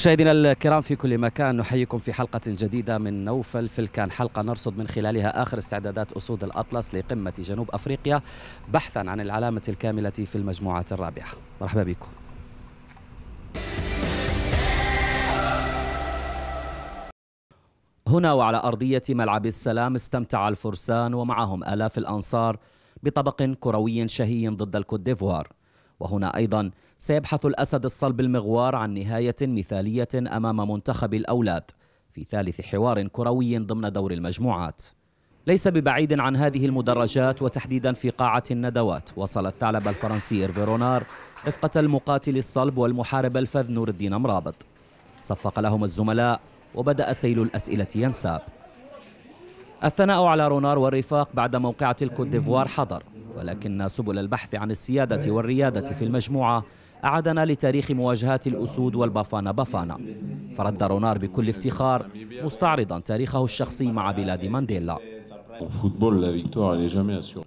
مشاهدينا الكرام في كل مكان نحييكم في حلقة جديدة من نوفل فلكان حلقة نرصد من خلالها آخر استعدادات أسود الأطلس لقمة جنوب أفريقيا بحثا عن العلامة الكاملة في المجموعة الرابعة مرحبا بكم هنا وعلى أرضية ملعب السلام استمتع الفرسان ومعهم آلاف الأنصار بطبق كروي شهي ضد الكوت ديفوار وهنا أيضا سيبحث الأسد الصلب المغوار عن نهاية مثالية أمام منتخب الأولاد في ثالث حوار كروي ضمن دور المجموعات ليس ببعيد عن هذه المدرجات وتحديدا في قاعة الندوات وصل الثعلب الفرنسي إيرفيرونار رفقة المقاتل الصلب والمحارب الفذ نور الدين مرابط صفق لهم الزملاء وبدأ سيل الأسئلة ينساب الثناء على رونار والرفاق بعد موقعة الكوت ديفوار حضر ولكن سبل البحث عن السيادة والريادة في المجموعة أعدنا لتاريخ مواجهات الأسود والبافانا بافانا فرد رونار بكل افتخار مستعرضا تاريخه الشخصي مع بلاد مانديلا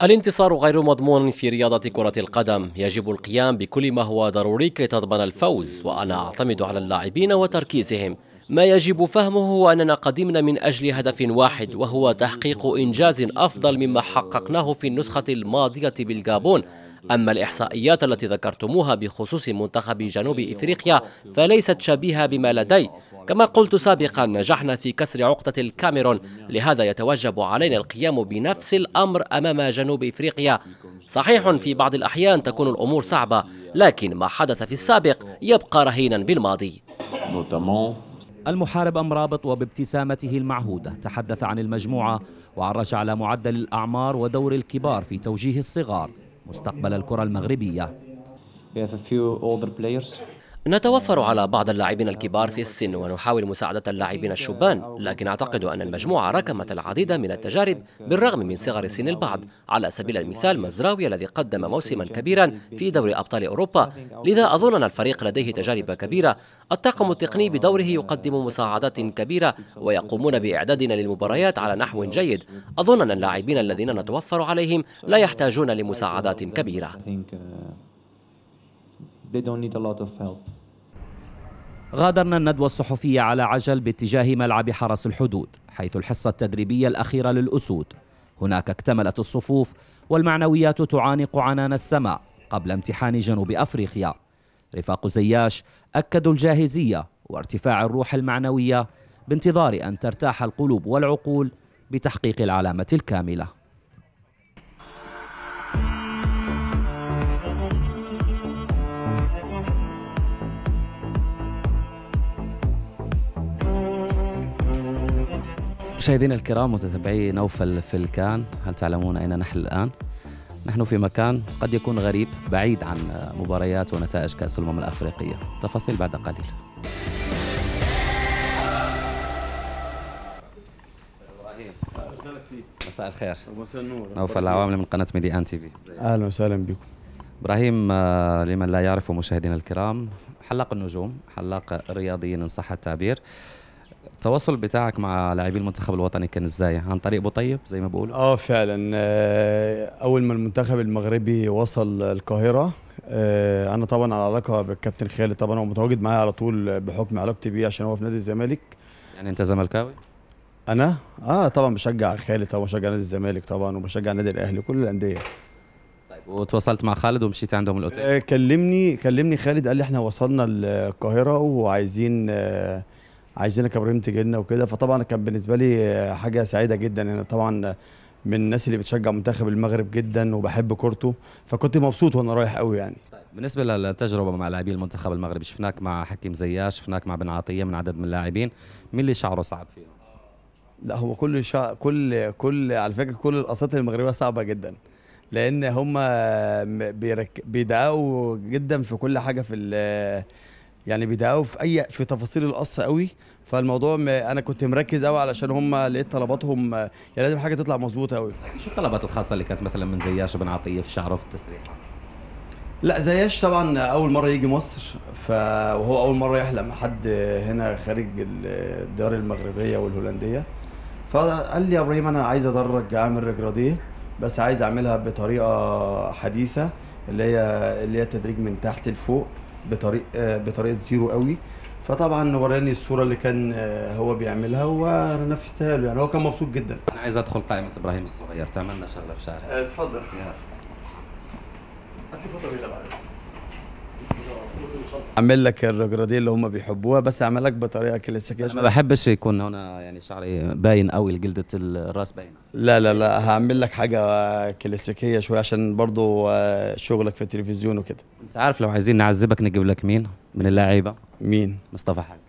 الانتصار غير مضمون في رياضة كرة القدم يجب القيام بكل ما هو ضروري كي تضمن الفوز وأنا أعتمد على اللاعبين وتركيزهم ما يجب فهمه هو أننا قدمنا من أجل هدف واحد وهو تحقيق إنجاز أفضل مما حققناه في النسخة الماضية بالجابون أما الإحصائيات التي ذكرتموها بخصوص منتخب جنوب إفريقيا فليست شبيهة بما لدي كما قلت سابقا نجحنا في كسر عقدة الكاميرون لهذا يتوجب علينا القيام بنفس الأمر أمام جنوب إفريقيا صحيح في بعض الأحيان تكون الأمور صعبة لكن ما حدث في السابق يبقى رهينا بالماضي المحارب أم رابط وبابتسامته المعهودة تحدث عن المجموعة وعرج على معدل الأعمار ودور الكبار في توجيه الصغار مستقبل الكرة المغربية نتوفر على بعض اللاعبين الكبار في السن ونحاول مساعدة اللاعبين الشبان لكن أعتقد أن المجموعة ركمت العديد من التجارب بالرغم من صغر سن البعض على سبيل المثال مزراوي الذي قدم موسما كبيرا في دوري أبطال أوروبا لذا أظن أن الفريق لديه تجارب كبيرة الطاقم التقني بدوره يقدم مساعدات كبيرة ويقومون بإعدادنا للمباريات على نحو جيد أظن أن اللاعبين الذين نتوفر عليهم لا يحتاجون لمساعدات كبيرة they don't need a lot of help. غادرنا الندوة الصحفية على عجل باتجاه ملعب حرس الحدود حيث الحصة التدريبية الأخيرة للأسود هناك اكتملت الصفوف والمعنويات تعانق عنان السماء قبل امتحان جنوب أفريقيا رفاق زياش أكدوا الجاهزية وارتفاع الروح المعنوية بانتظار أن ترتاح القلوب والعقول بتحقيق العلامة الكاملة مشاهدينا الكرام متتبعي نوفل الكان هل تعلمون أين نحن الآن؟ نحن في مكان قد يكون غريب بعيد عن مباريات ونتائج كأس الأمم الأفريقية تفاصيل بعد قليل مساء الخير مساء النور نوفل العوامل من قناة ميدي آن تي في أهلا وسهلا بكم إبراهيم آه، لمن لا يعرف مشاهدينا الكرام حلاق النجوم حلاق رياضيين إن صح التعبير التواصل بتاعك مع لاعبي المنتخب الوطني كان ازاي؟ عن طريق بطيب زي ما بقول؟ اه فعلا آه، اول ما المنتخب المغربي وصل القاهره آه، انا طبعا على علاقه بالكابتن خالد طبعا هو متواجد معايا على طول بحكم علاقتي بيه عشان هو في نادي الزمالك يعني انت زملكاوي؟ انا اه طبعا بشجع خالد طبعا بشجع نادي الزمالك طبعا وبشجع النادي الاهلي وكل الانديه طيب، وتواصلت مع خالد ومشيت عندهم الاوتيل آه، كلمني كلمني خالد قال لي احنا وصلنا القاهره وعايزين آه عايزينك يا ابراهيم تجي لنا وكده فطبعا كان بالنسبه لي آه، حاجه سعيده جدا انا يعني طبعا آه، من الناس اللي بتشجع منتخب المغرب جدا وبحب كورته فكنت مبسوط وانا رايح قوي يعني طيب بالنسبه للتجربه مع لاعبي المنتخب المغربي شفناك مع حكيم زياش شفناك مع بن عطيه من عدد من اللاعبين مين اللي شعره صعب فيهم لا هو كل شع... كل كل على فكره كل الاساطير المغربيه صعبه جدا لان هم آه، بيرك... بيدعوا جدا في كل حاجه في ال... يعني بيدققوا في اي في تفاصيل القصه قوي فالموضوع م... انا كنت مركز قوي علشان هم لقيت طلباتهم يعني لازم حاجه تطلع مظبوطه قوي طيب، شو الطلبات الخاصه اللي كانت مثلا من زياش بن عطيه في شعره في التسريح لا زياش طبعا اول مره يجي مصر وهو اول مره يحلم حد هنا خارج الدار المغربيه والهولنديه فقال لي يا ابراهيم انا عايز ادرج اعمل رجراديه بس عايز اعملها بطريقه حديثه اللي هي اللي هي التدريج من تحت لفوق بطريق آه، بطريقه زيرو قوي فطبعا وراني الصوره اللي كان آه، هو بيعملها ونفذتها له يعني هو كان مبسوط جدا انا عايز ادخل قائمه ابراهيم الصغير تعملنا شغله آه، في شعرها اتفضل هات لي فوطه بعد اعمل لك الرجراديه اللي هم بيحبوها بس اعمل لك بطريقه كلاسيكيه ما بحبش يكون هنا يعني شعري باين قوي جلدة الراس باين لا لا لا هعمل لك حاجه كلاسيكيه شويه عشان برضو آه، شغلك في التلفزيون وكده انت عارف لو عايزين نعذبك نجيب لك مين من اللعيبه مين مصطفى حاج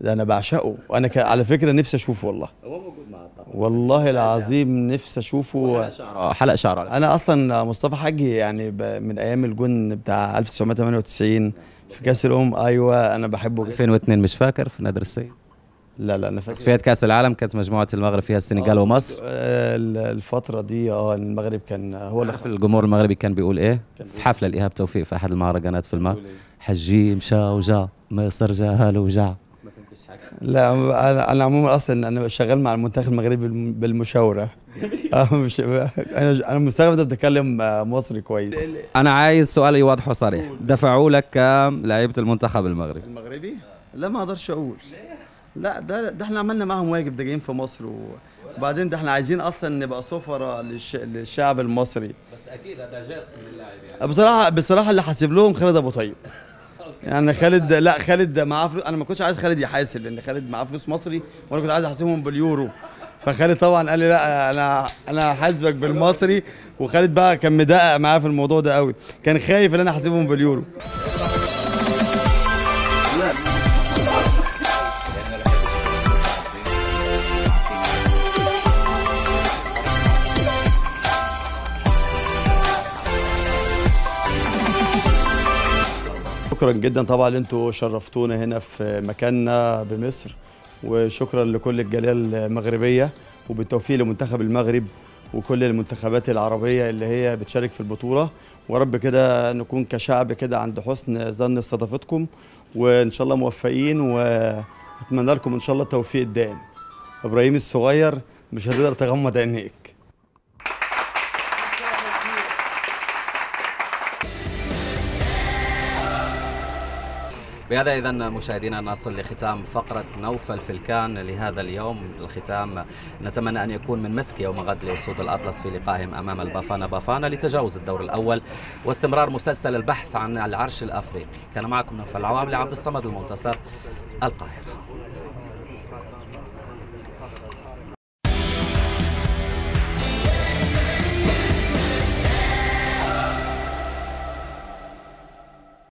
ده انا بعشقه وانا ك... على فكره نفسي اشوفه والله هو موجود طبعا والله العظيم يعني. نفسي اشوفه حلق شعر حلق شعر انا اصلا مصطفى حجي يعني ب... من ايام الجن بتاع 1998 في كاس الام ايوه انا بحبه جدا 2002 مش فاكر في نادر السيد لا لا انا فاكر في كاس العالم كانت مجموعه المغرب فيها السنغال آه ومصر آه، الفتره دي اه المغرب كان هو اللي في الجمهور المغربي كان بيقول ايه كان في حفله لايهاب توفيق في احد المهرجانات في المغرب إيه؟ حجي مشى وجا مصر جا وجع حاجه لا انا انا عموما اصلا انا شغال مع المنتخب المغربي بالمشاوره آه، انا انا مستغرب بتكلم آه، مصري كويس انا عايز سؤال واضح وصريح دفعوا لك كام لعيبه المنتخب المغربي المغربي لا ما اقدرش اقول لا ده ده احنا عملنا معاهم واجب ده جايين في مصر وبعدين ده احنا عايزين اصلا نبقى سفراء للش... للشعب المصري بس اكيد ده جاست من اللاعب يعني بصراحه بصراحه اللي حاسب لهم خالد ابو طيب يعني خالد لا خالد معاه فلوس انا ما كنتش عايز خالد يحاسب لان خالد معاه فلوس مصري وانا كنت عايز احاسبهم باليورو فخالد طبعا قال لي لا انا انا هحاسبك بالمصري وخالد بقى كان مدقق معاه في الموضوع ده قوي كان خايف ان انا احاسبهم باليورو شكرا جدا طبعا اللي انتوا شرفتونا هنا في مكاننا بمصر وشكرا لكل الجاليه المغربيه وبالتوفيق لمنتخب المغرب وكل المنتخبات العربيه اللي هي بتشارك في البطوله ورب كده نكون كشعب كده عند حسن ظن استضافتكم وان شاء الله موفقين واتمنى لكم ان شاء الله التوفيق الدائم ابراهيم الصغير مش هتقدر تغمض عينيك بهذا اذا مشاهدينا نصل لختام فقره نوفل في الكان لهذا اليوم الختام نتمنى ان يكون من مسك يوم غد لاسود الاطلس في لقائهم امام البافانا بافانا لتجاوز الدور الاول واستمرار مسلسل البحث عن العرش الافريقي كان معكم نوفل العوام لعبد الصمد المنتصر القاهره